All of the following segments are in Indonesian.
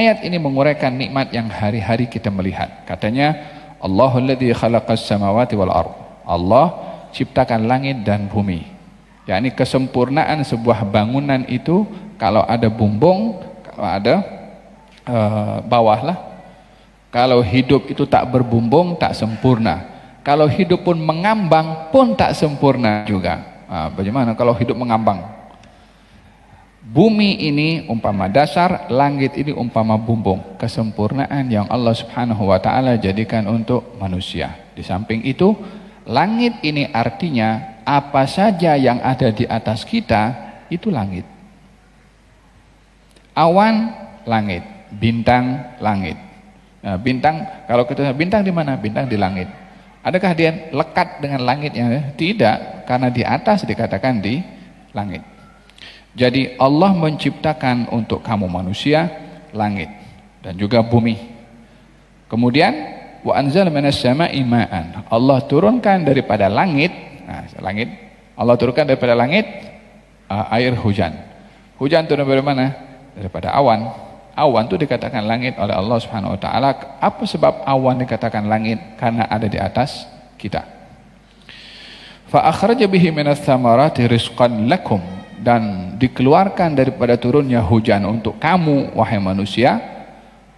Ayat ini menguraikan nikmat yang hari-hari kita melihat. Katanya, Allahulladzi khalaqas samawati wal ard. Allah ciptakan langit dan bumi. yakni kesempurnaan sebuah bangunan itu kalau ada bumbung, kalau ada e, bawah lah. Kalau hidup itu tak berbumbung, tak sempurna. Kalau hidup pun mengambang pun tak sempurna juga. Nah, bagaimana kalau hidup mengambang? Bumi ini umpama dasar, langit ini umpama bumbung. Kesempurnaan yang Allah subhanahu wa ta'ala jadikan untuk manusia. Di samping itu, langit ini artinya apa saja yang ada di atas kita, itu langit. Awan, langit. Bintang, langit. Nah, bintang, kalau kita bintang di mana? Bintang di langit. Adakah dia lekat dengan langitnya? Tidak, karena di atas dikatakan di langit. Jadi Allah menciptakan untuk kamu manusia langit dan juga bumi. Kemudian wa anzal minas sama'i ma'an. Allah turunkan daripada langit, nah, langit Allah turunkan daripada langit uh, air hujan. Hujan turun dari mana? Daripada awan. Awan itu dikatakan langit oleh Allah Subhanahu wa taala. Apa sebab awan dikatakan langit? Karena ada di atas kita. Fa akhraja bihi minas thamarati rizqan lakum dan dikeluarkan daripada turunnya hujan untuk kamu wahai manusia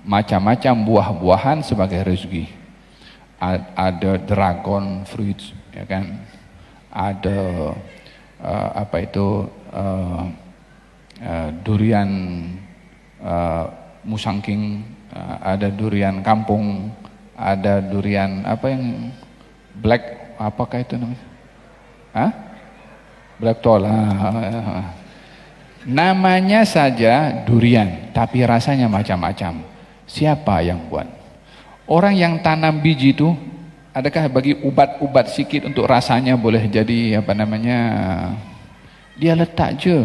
macam-macam buah-buahan sebagai rezeki ada dragon fruit ya kan ada uh, apa itu uh, uh, durian uh, musangking uh, ada durian kampung ada durian apa yang black apakah itu namanya Hah? black tol. Ah, ah, ah, namanya saja durian, tapi rasanya macam-macam. Siapa yang buat? Orang yang tanam biji itu, adakah bagi ubat-ubat sedikit untuk rasanya boleh jadi apa namanya? Dia letak je.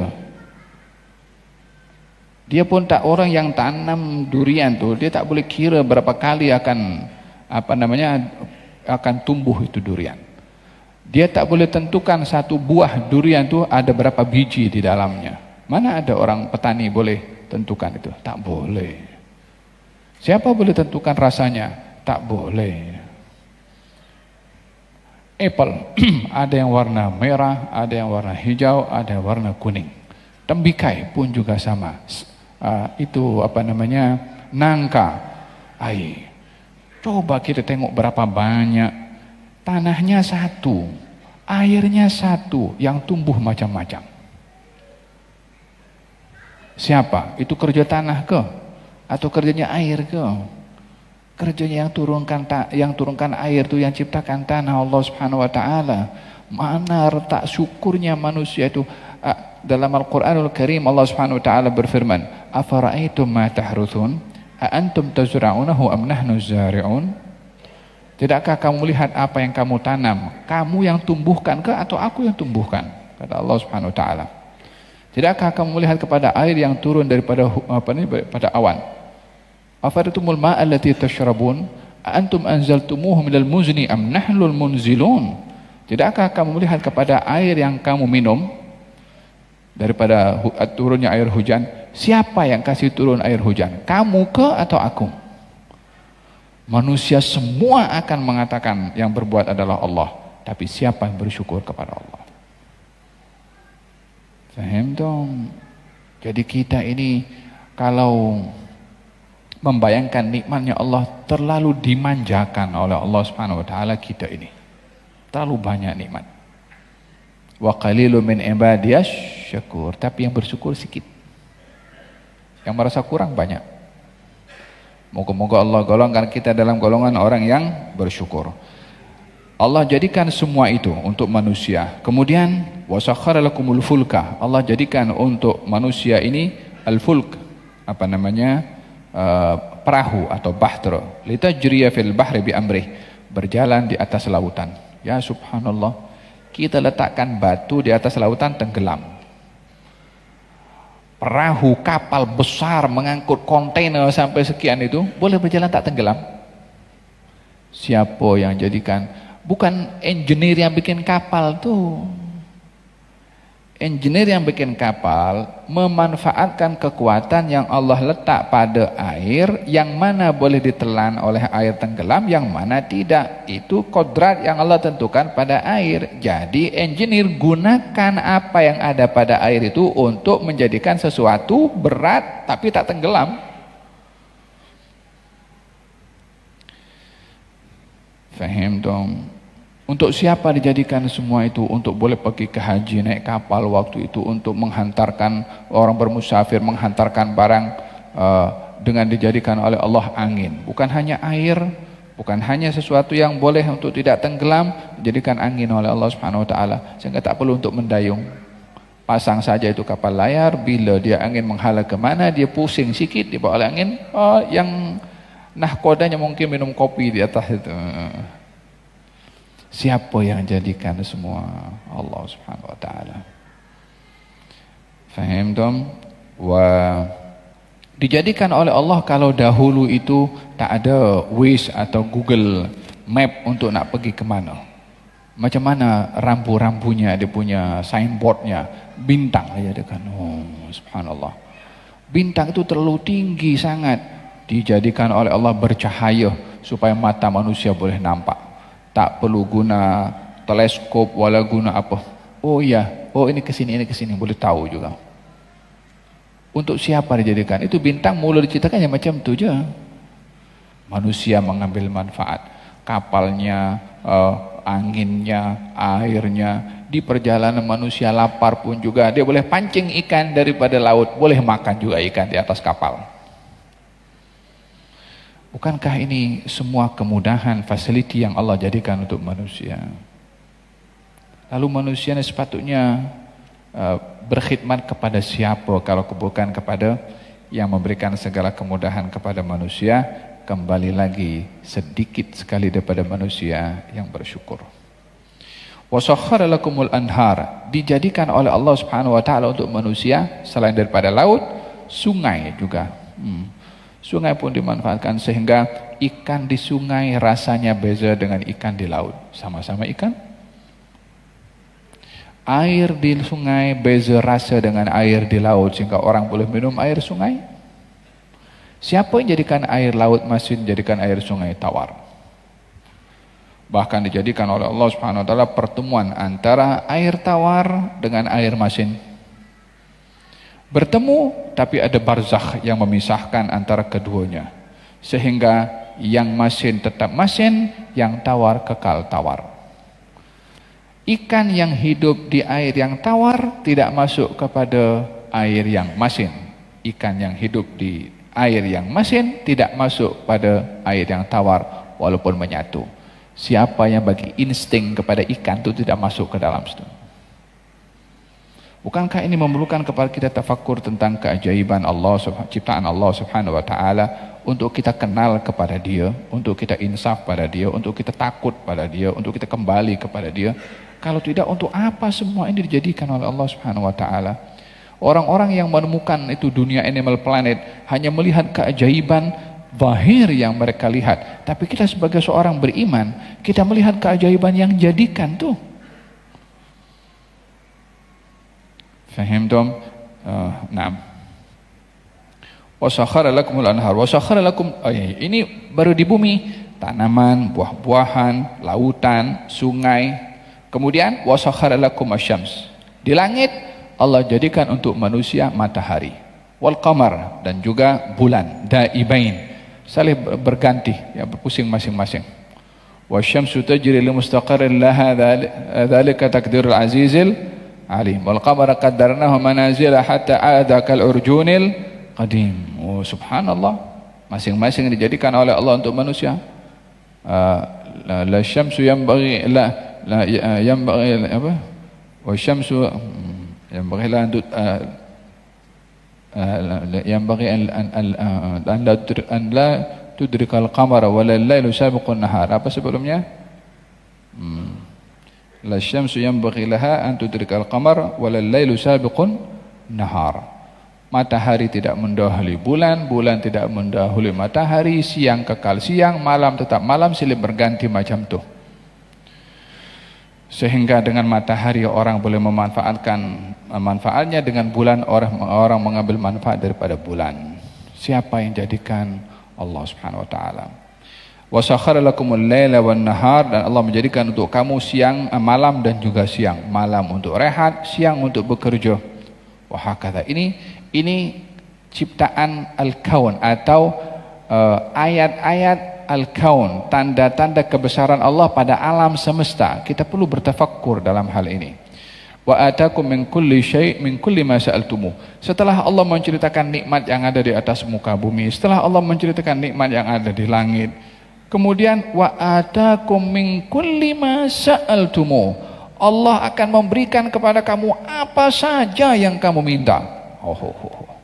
Dia pun tak orang yang tanam durian tuh, dia tak boleh kira berapa kali akan apa namanya akan tumbuh itu durian. Dia tak boleh tentukan satu buah durian itu ada berapa biji di dalamnya. Mana ada orang petani boleh tentukan itu? Tak boleh. Siapa boleh tentukan rasanya? Tak boleh. Apple ada yang warna merah, ada yang warna hijau, ada yang warna kuning. Tembikai pun juga sama. Uh, itu apa namanya? Nangka. Ai. Coba kita tengok berapa banyak Tanahnya satu, airnya satu yang tumbuh macam-macam. Siapa? Itu kerja tanah ke? Atau kerjanya air ke? Kerjanya yang turunkan yang turunkan air itu yang ciptakan tanah Allah Subhanahu wa taala. Mana retak syukurnya manusia itu? Dalam Al-Qur'anul Karim Allah Subhanahu wa taala berfirman, Afara ma tahrutsun? A antum tazra'unahu am nahnu zari'un?" Tidakkah kamu melihat apa yang kamu tanam? Kamu yang tumbuhkan ke atau aku yang tumbuhkan? Kata Allah Subhanahu wa taala. Tidakkah kamu melihat kepada air yang turun daripada apa ini pada awan? Afaratumul ma'a allati tashrabun? Antum anzaltumuhu minal muzni am nahlul munzilun? Tidakkah kamu melihat kepada air yang kamu minum daripada turunnya air hujan? Siapa yang kasih turun air hujan? Kamu ke atau aku? Manusia semua akan mengatakan yang berbuat adalah Allah. Tapi siapa yang bersyukur kepada Allah? Faham dong? Jadi kita ini kalau membayangkan nikmatnya Allah terlalu dimanjakan oleh Allah Subhanahu wa taala kita ini. Terlalu banyak nikmat. Wa qalilu min ibadiyasy syukur, Tapi yang bersyukur sedikit. Yang merasa kurang banyak. Moga-moga Allah golongkan kita dalam golongan orang yang bersyukur. Allah jadikan semua itu untuk manusia. Kemudian wasakhara fulka. Allah jadikan untuk manusia ini al-fulk apa namanya? Eh, perahu atau bahtera. Litajriya fil bahri bi amrih. Berjalan di atas lautan. Ya subhanallah. Kita letakkan batu di atas lautan tenggelam perahu, kapal besar mengangkut kontainer sampai sekian itu boleh berjalan tak tenggelam. Siapa yang jadikan? Bukan engineer yang bikin kapal tuh engineer yang bikin kapal memanfaatkan kekuatan yang Allah letak pada air yang mana boleh ditelan oleh air tenggelam yang mana tidak itu kodrat yang Allah tentukan pada air jadi engineer gunakan apa yang ada pada air itu untuk menjadikan sesuatu berat tapi tak tenggelam fahim dong untuk siapa dijadikan semua itu? Untuk boleh pergi ke haji, naik kapal waktu itu, untuk menghantarkan orang bermusafir, menghantarkan barang uh, dengan dijadikan oleh Allah angin. Bukan hanya air, bukan hanya sesuatu yang boleh untuk tidak tenggelam, dijadikan angin oleh Allah Subhanahu Wa Taala. Sehingga tak perlu untuk mendayung. Pasang saja itu kapal layar, bila dia angin menghala kemana, dia pusing sikit, dibawa oleh angin, oh, yang nahkodanya mungkin minum kopi di atas itu. Siapa yang jadikan semua Allah Subhanahu wa taala. Faham tom? Wa dijadikan oleh Allah kalau dahulu itu tak ada Waze atau Google Map untuk nak pergi ke mana. Macam mana rambu-rambunya dia punya signboardnya bintang aja dia kan. Oh, subhanallah. Bintang itu terlalu tinggi sangat dijadikan oleh Allah bercahaya supaya mata manusia boleh nampak tak perlu guna teleskop wala guna apa. Oh iya, oh ini ke sini, ini ke sini, boleh tahu juga. Untuk siapa dijadikan? Itu bintang mula diciptakannya macam itu aja. Manusia mengambil manfaat. Kapalnya, uh, anginnya, airnya. Di perjalanan manusia lapar pun juga. Dia boleh pancing ikan daripada laut. Boleh makan juga ikan di atas kapal. Bukankah ini semua kemudahan, fasiliti yang Allah jadikan untuk manusia? Lalu manusia ini sepatutnya eh, berkhidmat kepada siapa kalau bukan kepada yang memberikan segala kemudahan kepada manusia kembali lagi sedikit sekali daripada manusia yang bersyukur. Wasakhara anhar dijadikan oleh Allah Subhanahu wa taala untuk manusia selain daripada laut sungai juga Sungai pun dimanfaatkan sehingga ikan di sungai rasanya beza dengan ikan di laut. Sama-sama ikan. Air di sungai beza rasa dengan air di laut sehingga orang boleh minum air sungai. Siapa yang jadikan air laut masih menjadikan air sungai tawar? bahkan dijadikan oleh Allah Subhanahu wa taala pertemuan antara air tawar dengan air masin bertemu tapi ada barzakh yang memisahkan antara keduanya sehingga yang masin tetap masin yang tawar kekal tawar ikan yang hidup di air yang tawar tidak masuk kepada air yang masin ikan yang hidup di air yang masin tidak masuk pada air yang tawar walaupun menyatu siapa yang bagi insting kepada ikan itu tidak masuk ke dalam situ Bukankah ini memerlukan kepada kita tafakur tentang keajaiban Allah, ciptaan Allah subhanahu wa ta'ala untuk kita kenal kepada dia, untuk kita insaf pada dia, untuk kita takut pada dia, untuk kita kembali kepada dia. Kalau tidak untuk apa semua ini dijadikan oleh Allah Subhanahu wa taala? Orang-orang yang menemukan itu dunia animal planet hanya melihat keajaiban zahir yang mereka lihat, tapi kita sebagai seorang beriman, kita melihat keajaiban yang jadikan tuh. Fahimtum? Uh, eh, nah. Wasakhara lakumul anhar. Wasakhara Oh, iya, iya. ini baru di bumi. Tanaman, buah-buahan, lautan, sungai. Kemudian wasakhara lakum asyams. Di langit Allah jadikan untuk manusia matahari. Wal qamar dan juga bulan daibain. Saling berganti, ya berpusing masing-masing. Wasyamsu tajri li mustaqarrin laha dzalika takdirul azizil alim. Wal qamara qaddarnahu manazila hatta ada kal urjunil qadim. Oh subhanallah. Masing-masing dijadikan oleh Allah untuk manusia. Uh, la, syamsu yang bagi la, la ya, ah, yang bagi apa? Wa syamsu hmm, yang bagi la uh, ah, yang bagi an an an la tudrikal qamara wal lailu sabiqun nahar. Apa sebelumnya? La syamsu yanbaghi laha an tudrikal qamar walal lailu sabiqun nahar. Matahari tidak mendahului bulan, bulan tidak mendahului matahari, siang kekal siang, malam tetap malam, silih berganti macam tuh. Sehingga dengan matahari orang boleh memanfaatkan eh, manfaatnya, dengan bulan orang orang mengambil manfaat daripada bulan. Siapa yang jadikan Allah Subhanahu wa taala? Wa sakhara lakumul laila wan nahar dan Allah menjadikan untuk kamu siang eh, malam dan juga siang. Malam untuk rehat, siang untuk bekerja. Wa hakadha. Ini ini ciptaan al-kaun atau eh, ayat-ayat uh, al-kaun, tanda-tanda kebesaran Allah pada alam semesta. Kita perlu bertafakkur dalam hal ini. Wa atakum min kulli syai' min kulli ma sa'altumuh. Setelah Allah menceritakan nikmat yang ada di atas muka bumi, setelah Allah menceritakan nikmat yang ada di langit, Kemudian wa atakum min kulli ma sa'altumu. Allah akan memberikan kepada kamu apa saja yang kamu minta. Oh, oh, oh, oh.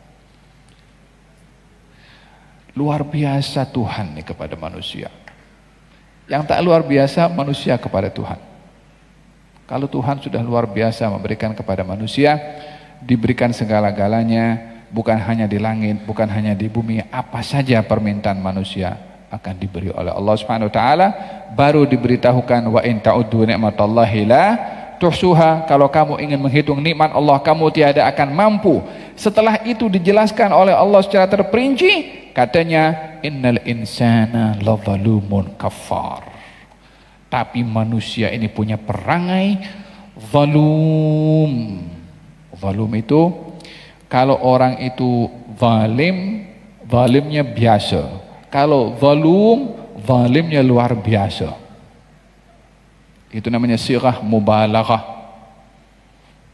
Luar biasa Tuhan nih kepada manusia. Yang tak luar biasa manusia kepada Tuhan. Kalau Tuhan sudah luar biasa memberikan kepada manusia, diberikan segala-galanya, bukan hanya di langit, bukan hanya di bumi, apa saja permintaan manusia akan diberi oleh Allah Subhanahu wa taala baru diberitahukan wa in ta'uddu ni'matallahi la tuhsuha kalau kamu ingin menghitung nikmat Allah kamu tiada akan mampu setelah itu dijelaskan oleh Allah secara terperinci katanya innal insana ladzalumun kafar tapi manusia ini punya perangai zalum zalum itu kalau orang itu zalim zalimnya biasa kalau volume zalimnya luar biasa. Itu namanya sirah mubalaghah.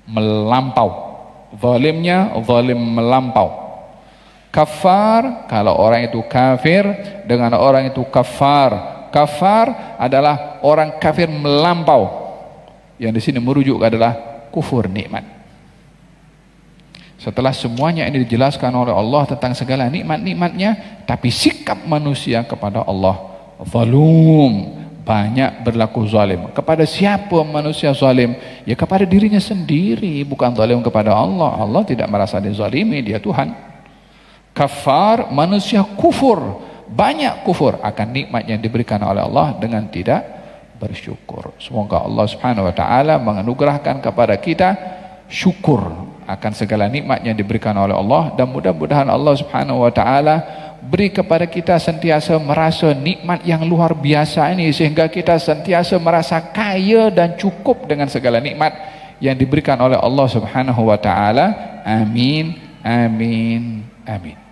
Melampau. Zalimnya zalim melampau. Kafar, kalau orang itu kafir dengan orang itu kafar. Kafar adalah orang kafir melampau. Yang di sini merujuk adalah kufur nikmat. Setelah semuanya ini dijelaskan oleh Allah tentang segala nikmat-nikmatnya, tapi sikap manusia kepada Allah zalum, banyak berlaku zalim. Kepada siapa manusia zalim? Ya kepada dirinya sendiri, bukan zalim kepada Allah. Allah tidak merasa dizalimi, dia Tuhan. Kafar, manusia kufur, banyak kufur akan nikmat yang diberikan oleh Allah dengan tidak bersyukur. Semoga Allah Subhanahu wa taala menganugerahkan kepada kita syukur akan segala nikmat yang diberikan oleh Allah dan mudah-mudahan Allah Subhanahu wa taala beri kepada kita sentiasa merasa nikmat yang luar biasa ini sehingga kita sentiasa merasa kaya dan cukup dengan segala nikmat yang diberikan oleh Allah Subhanahu wa taala amin amin amin